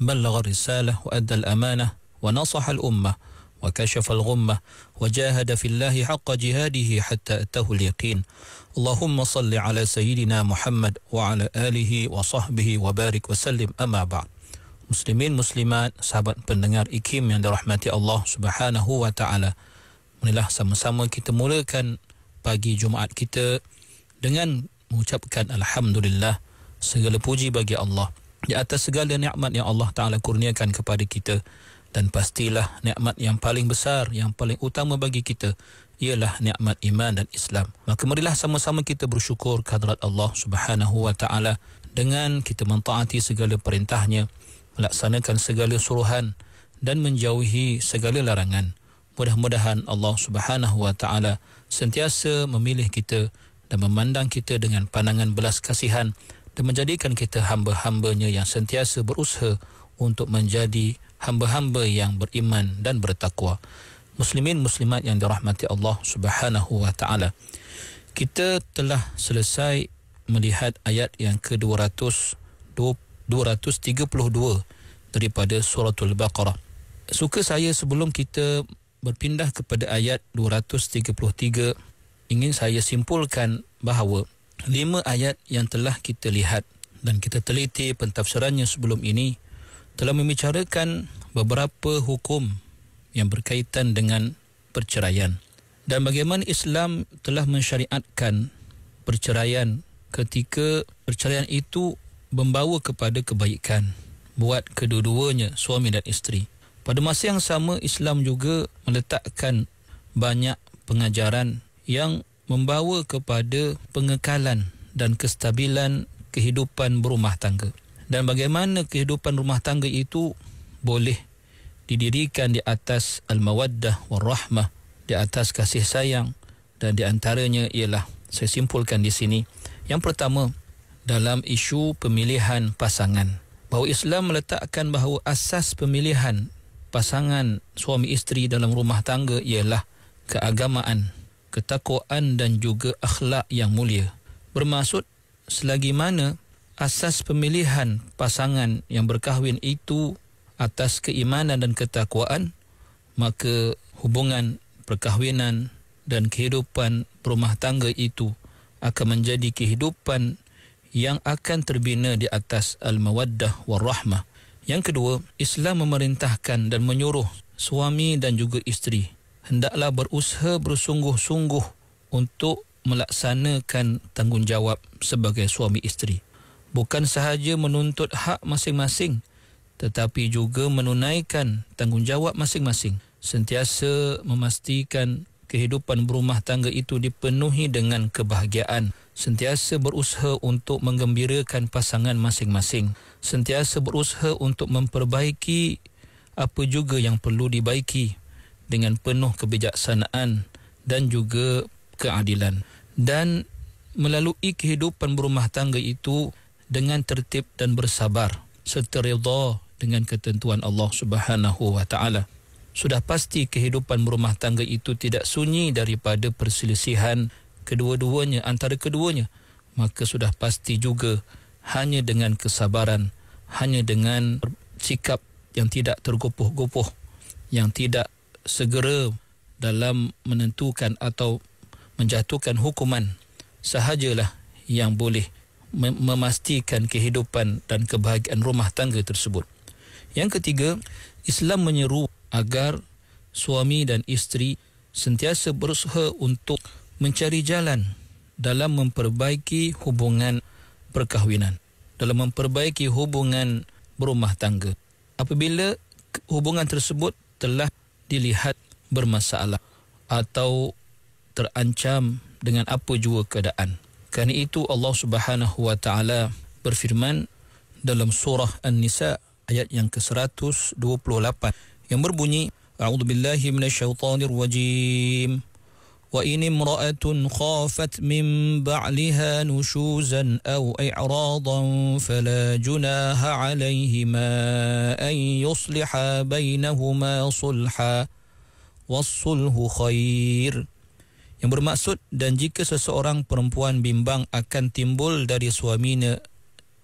بلغ الرسالة وأدى الأمانة ونصح الأمة وكشف الغمة وجاهد في الله حق جهاده حتى أته اليقين اللهم صل على سيدنا محمد وعلى آله وصحبه وبارك وسلم أما بعد Muslimin, Muslimat, sahabat pendengar ikim yang dirahmati Allah subhanahu wa ta'ala Mulailah sama-sama kita mulakan pagi Jumaat kita Dengan mengucapkan Alhamdulillah Segala puji bagi Allah di atas segala nikmat yang Allah Taala kurniakan kepada kita dan pastilah nikmat yang paling besar yang paling utama bagi kita ialah nikmat iman dan Islam. Maka marilah sama-sama kita bersyukur kehadrat Allah Subhanahu wa taala dengan kita mentaati segala perintahnya, melaksanakan segala suruhan dan menjauhi segala larangan. Mudah-mudahan Allah Subhanahu wa taala sentiasa memilih kita dan memandang kita dengan pandangan belas kasihan dan menjadikan kita hamba-hambanya yang sentiasa berusaha untuk menjadi hamba-hamba yang beriman dan bertakwa. Muslimin muslimat yang dirahmati Allah Subhanahu wa taala. Kita telah selesai melihat ayat yang ke-232 daripada Surah al baqarah. Suka saya sebelum kita berpindah kepada ayat 233 ingin saya simpulkan bahawa lima ayat yang telah kita lihat dan kita teliti pentafsirannya sebelum ini telah membicarakan beberapa hukum yang berkaitan dengan perceraian dan bagaimana Islam telah mensyariatkan perceraian ketika perceraian itu membawa kepada kebaikan buat kedua-duanya suami dan isteri. Pada masa yang sama Islam juga meletakkan banyak pengajaran yang membawa kepada pengekalan dan kestabilan kehidupan berumah tangga. Dan bagaimana kehidupan rumah tangga itu boleh didirikan di atas al-mawaddah warahmah di atas kasih sayang dan di antaranya ialah saya simpulkan di sini. Yang pertama, dalam isu pemilihan pasangan. Bahawa Islam meletakkan bahawa asas pemilihan pasangan suami isteri dalam rumah tangga ialah keagamaan ketakwaan dan juga akhlak yang mulia. Bermaksud selagi mana asas pemilihan pasangan yang berkahwin itu atas keimanan dan ketakwaan, maka hubungan perkahwinan dan kehidupan rumah tangga itu akan menjadi kehidupan yang akan terbina di atas al-mawaddah warahmah. Yang kedua, Islam memerintahkan dan menyuruh suami dan juga isteri hendaklah berusaha bersungguh-sungguh untuk melaksanakan tanggungjawab sebagai suami isteri. Bukan sahaja menuntut hak masing-masing tetapi juga menunaikan tanggungjawab masing-masing. Sentiasa memastikan kehidupan berumah tangga itu dipenuhi dengan kebahagiaan. Sentiasa berusaha untuk menggembirakan pasangan masing-masing. Sentiasa berusaha untuk memperbaiki apa juga yang perlu dibaiki dengan penuh kebijaksanaan dan juga keadilan dan melalui kehidupan berumah tangga itu dengan tertib dan bersabar serta redha dengan ketentuan Allah Subhanahu wa taala. Sudah pasti kehidupan berumah tangga itu tidak sunyi daripada perselisihan kedua-duanya antara keduanya. Maka sudah pasti juga hanya dengan kesabaran, hanya dengan sikap yang tidak tergopoh-gopoh, yang tidak segera dalam menentukan atau menjatuhkan hukuman sahajalah yang boleh memastikan kehidupan dan kebahagiaan rumah tangga tersebut. Yang ketiga, Islam menyeru agar suami dan isteri sentiasa berusaha untuk mencari jalan dalam memperbaiki hubungan perkahwinan, dalam memperbaiki hubungan berumah tangga. Apabila hubungan tersebut telah dilihat bermasalah atau terancam dengan apa jua keadaan. Kerana itu Allah Subhanahu wa taala berfirman dalam surah An-Nisa ayat yang ke-128 yang berbunyi A'udzu billahi minasyaitonir rajim وإن امرأة خافت من بعلها نشوزا أو إعراضا فلا جناح عليهما أن يصلحا بينهما صلحا والصلح خير Yang bermaksud dan jika seseorang perempuan bimbang akan timbul dari suaminya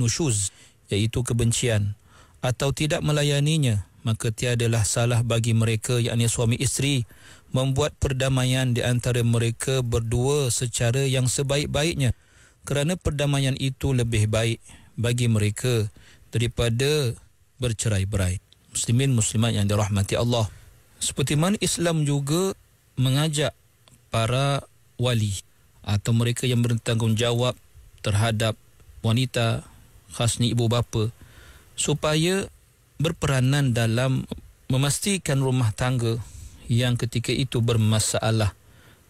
nusyuz iaitu kebencian atau tidak melayaninya maka tiadalah salah bagi mereka yakni suami isteri membuat perdamaian di antara mereka berdua secara yang sebaik-baiknya kerana perdamaian itu lebih baik bagi mereka daripada bercerai-berai muslimin muslimat yang dirahmati Allah seperti mana Islam juga mengajak para wali atau mereka yang bertanggungjawab terhadap wanita khasni ibu bapa supaya berperanan dalam memastikan rumah tangga yang ketika itu bermasalah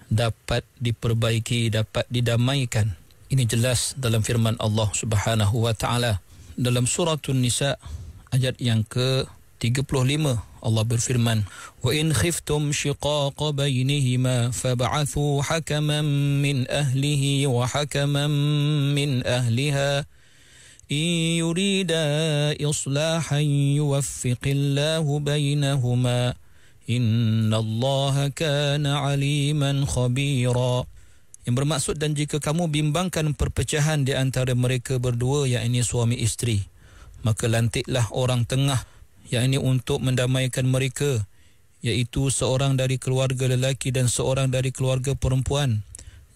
dapat diperbaiki dapat didamaikan ini jelas dalam firman Allah Subhanahu wa taala dalam surah An-Nisa ayat yang ke 35 Allah berfirman wa in khiftum shiqaqa bainihima fab'athu hakaman min ahlihi wa hakaman min ahliha إن يريدا إصلاحا يوفق الله بينهما إن الله كان عليما خبيرا yang bermaksud dan jika kamu bimbangkan perpecahan di antara mereka berdua yang ini suami isteri maka lantiklah orang tengah yang ini untuk mendamaikan mereka iaitu seorang dari keluarga lelaki dan seorang dari keluarga perempuan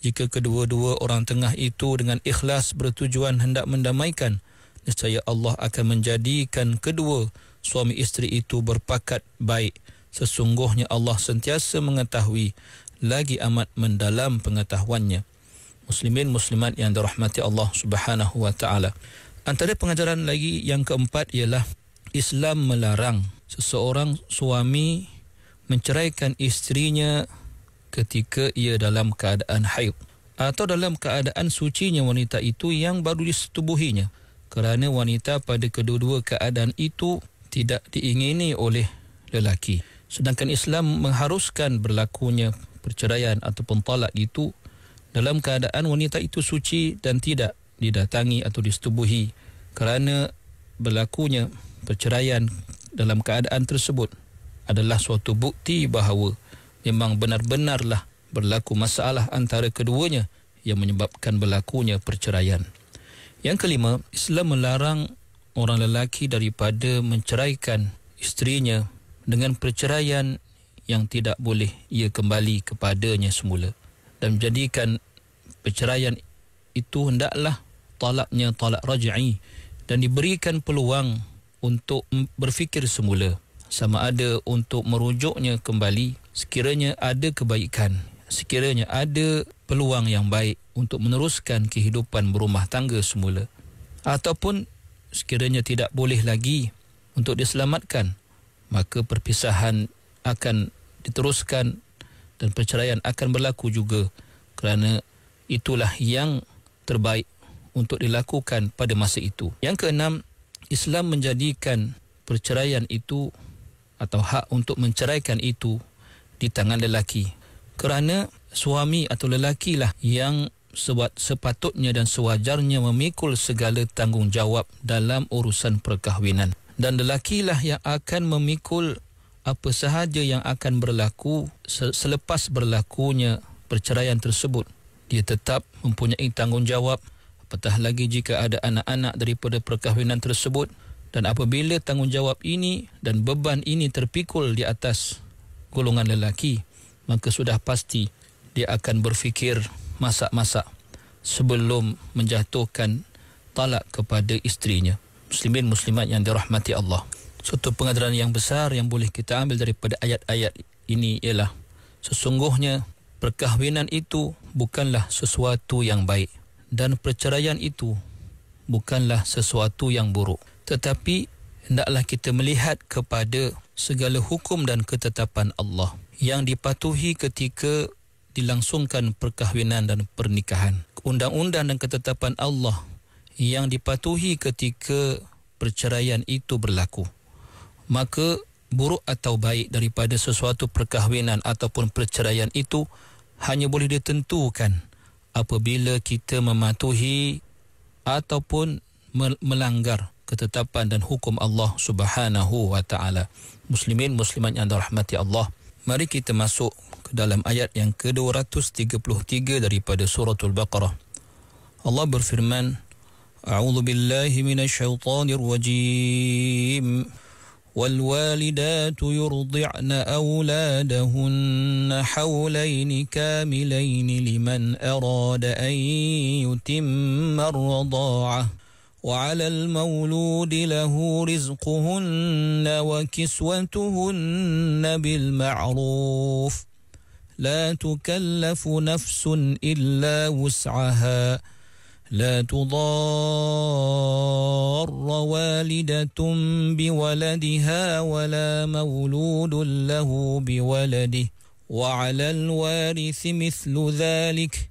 jika kedua-dua orang tengah itu dengan ikhlas bertujuan hendak mendamaikan, niscaya Allah akan menjadikan kedua suami isteri itu berpakat baik. Sesungguhnya Allah sentiasa mengetahui lagi amat mendalam pengetahuannya. Muslimin muslimat yang dirahmati Allah Subhanahu wa taala. Antara pengajaran lagi yang keempat ialah Islam melarang seseorang suami menceraikan isterinya ketika ia dalam keadaan haid atau dalam keadaan sucinya wanita itu yang baru disetubuhinya kerana wanita pada kedua-dua keadaan itu tidak diingini oleh lelaki sedangkan Islam mengharuskan berlakunya perceraian ataupun talak itu dalam keadaan wanita itu suci dan tidak didatangi atau disetubuhi kerana berlakunya perceraian dalam keadaan tersebut adalah suatu bukti bahawa memang benar-benarlah berlaku masalah antara keduanya yang menyebabkan berlakunya perceraian. Yang kelima, Islam melarang orang lelaki daripada menceraikan isterinya dengan perceraian yang tidak boleh ia kembali kepadanya semula dan menjadikan perceraian itu hendaklah talaknya talak raj'i dan diberikan peluang untuk berfikir semula sama ada untuk merujuknya kembali sekiranya ada kebaikan, sekiranya ada peluang yang baik untuk meneruskan kehidupan berumah tangga semula ataupun sekiranya tidak boleh lagi untuk diselamatkan maka perpisahan akan diteruskan dan perceraian akan berlaku juga kerana itulah yang terbaik untuk dilakukan pada masa itu. Yang keenam, Islam menjadikan perceraian itu atau hak untuk menceraikan itu di tangan lelaki. Kerana suami atau lelaki lah yang sebab sepatutnya dan sewajarnya memikul segala tanggungjawab dalam urusan perkahwinan. Dan lelaki lah yang akan memikul apa sahaja yang akan berlaku selepas berlakunya perceraian tersebut. Dia tetap mempunyai tanggungjawab apatah lagi jika ada anak-anak daripada perkahwinan tersebut dan apabila tanggungjawab ini dan beban ini terpikul di atas golongan lelaki, maka sudah pasti dia akan berfikir masak-masak sebelum menjatuhkan talak kepada istrinya Muslimin muslimat yang dirahmati Allah. Satu pengajaran yang besar yang boleh kita ambil daripada ayat-ayat ini ialah sesungguhnya perkahwinan itu bukanlah sesuatu yang baik dan perceraian itu bukanlah sesuatu yang buruk. Tetapi hendaklah kita melihat kepada segala hukum dan ketetapan Allah yang dipatuhi ketika dilangsungkan perkahwinan dan pernikahan. Undang-undang dan ketetapan Allah yang dipatuhi ketika perceraian itu berlaku. Maka buruk atau baik daripada sesuatu perkahwinan ataupun perceraian itu hanya boleh ditentukan apabila kita mematuhi ataupun melanggar ketetapan dan hukum Allah Subhanahu wa taala muslimin muslimat yang dirahmati Allah. Mari kita masuk ke dalam ayat yang ke-233 daripada surah Al-Baqarah. Allah berfirman, A'udzu billahi minasyaitonir rajim. والوالدات يرضعن أولادهن حولين كاملين لمن أراد أن يتم الرضاعة وعلى المولود له رزقهن وكسوتهن بالمعروف لا تكلف نفس إلا وسعها لا تضار والدة بولدها ولا مولود له بولده وعلى الوارث مثل ذلك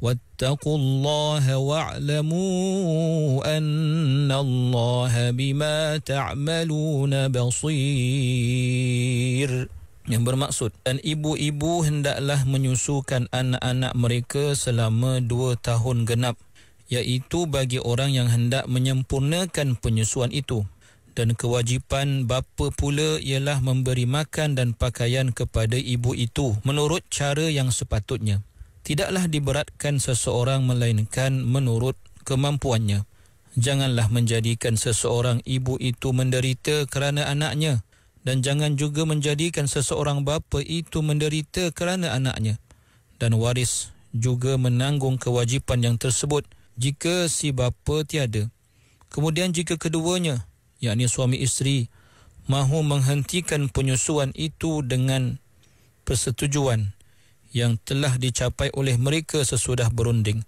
واتقوا اللَّهَ واعلموا أَنَّ اللَّهَ بِمَا تَعْمَلُونَ بصير yang bermaksud dan ibu-ibu hendaklah menyusukan anak-anak mereka selama dua tahun genap iaitu bagi orang yang hendak menyempurnakan penyusuan itu dan kewajipan bapa pula ialah memberi makan dan pakaian kepada ibu itu menurut cara yang sepatutnya tidaklah diberatkan seseorang melainkan menurut kemampuannya. Janganlah menjadikan seseorang ibu itu menderita kerana anaknya dan jangan juga menjadikan seseorang bapa itu menderita kerana anaknya. Dan waris juga menanggung kewajipan yang tersebut jika si bapa tiada. Kemudian jika keduanya, yakni suami isteri, mahu menghentikan penyusuan itu dengan persetujuan, yang telah dicapai oleh mereka sesudah berunding.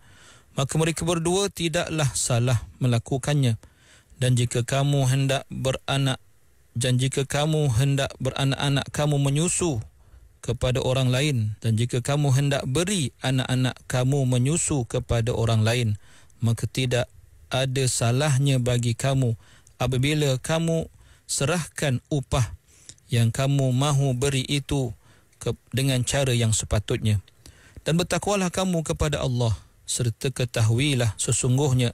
Maka mereka berdua tidaklah salah melakukannya. Dan jika kamu hendak beranak, dan jika kamu hendak beranak-anak kamu menyusu kepada orang lain, dan jika kamu hendak beri anak-anak kamu menyusu kepada orang lain, maka tidak ada salahnya bagi kamu apabila kamu serahkan upah yang kamu mahu beri itu dengan cara yang sepatutnya. Dan bertakwalah kamu kepada Allah serta ketahuilah sesungguhnya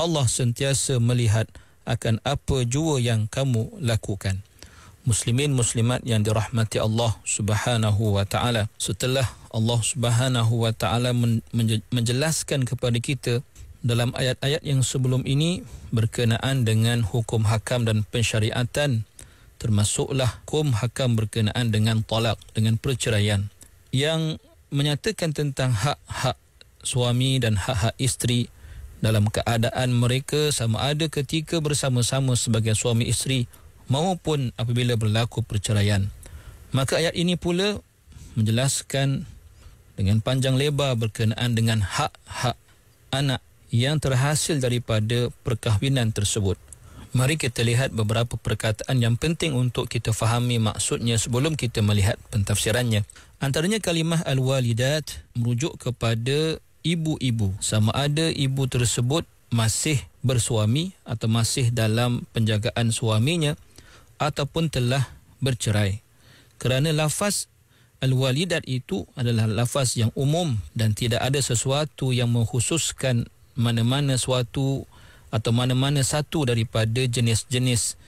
Allah sentiasa melihat akan apa jua yang kamu lakukan. Muslimin muslimat yang dirahmati Allah Subhanahu wa taala. Setelah Allah Subhanahu wa taala menjelaskan kepada kita dalam ayat-ayat yang sebelum ini berkenaan dengan hukum hakam dan pensyariatan termasuklah hukum hakam berkenaan dengan talak dengan perceraian yang menyatakan tentang hak-hak suami dan hak-hak isteri dalam keadaan mereka sama ada ketika bersama-sama sebagai suami isteri maupun apabila berlaku perceraian maka ayat ini pula menjelaskan dengan panjang lebar berkenaan dengan hak-hak anak yang terhasil daripada perkahwinan tersebut Mari kita lihat beberapa perkataan yang penting untuk kita fahami maksudnya sebelum kita melihat pentafsirannya. Antaranya kalimah al-walidat merujuk kepada ibu-ibu. Sama ada ibu tersebut masih bersuami atau masih dalam penjagaan suaminya ataupun telah bercerai. Kerana lafaz al-walidat itu adalah lafaz yang umum dan tidak ada sesuatu yang menghususkan mana-mana suatu atau mana-mana satu daripada jenis-jenis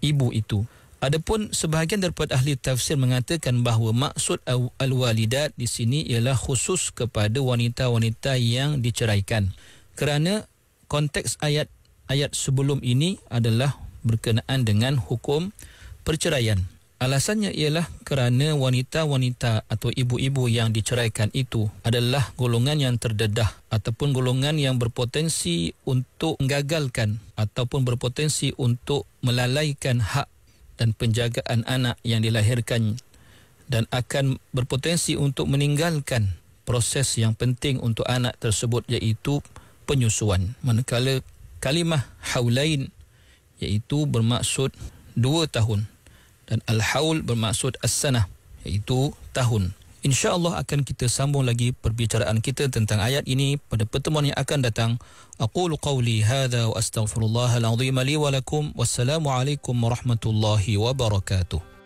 ibu itu. Adapun sebahagian daripada ahli tafsir mengatakan bahawa maksud al-walidat di sini ialah khusus kepada wanita-wanita yang diceraikan. Kerana konteks ayat ayat sebelum ini adalah berkenaan dengan hukum perceraian. Alasannya ialah kerana wanita-wanita atau ibu-ibu yang diceraikan itu adalah golongan yang terdedah ataupun golongan yang berpotensi untuk menggagalkan ataupun berpotensi untuk melalaikan hak dan penjagaan anak yang dilahirkan dan akan berpotensi untuk meninggalkan proses yang penting untuk anak tersebut iaitu penyusuan. Manakala kalimah haulain iaitu bermaksud dua tahun dan al-haul bermaksud as-sanah iaitu tahun. Allah akan kita sambung lagi perbincangan kita tentang ayat ini pada pertemuan yang akan datang. Aqulu qawli hadha wa astaghfirullahal azim li wa lakum. Wassalamualaikum warahmatullahi wabarakatuh.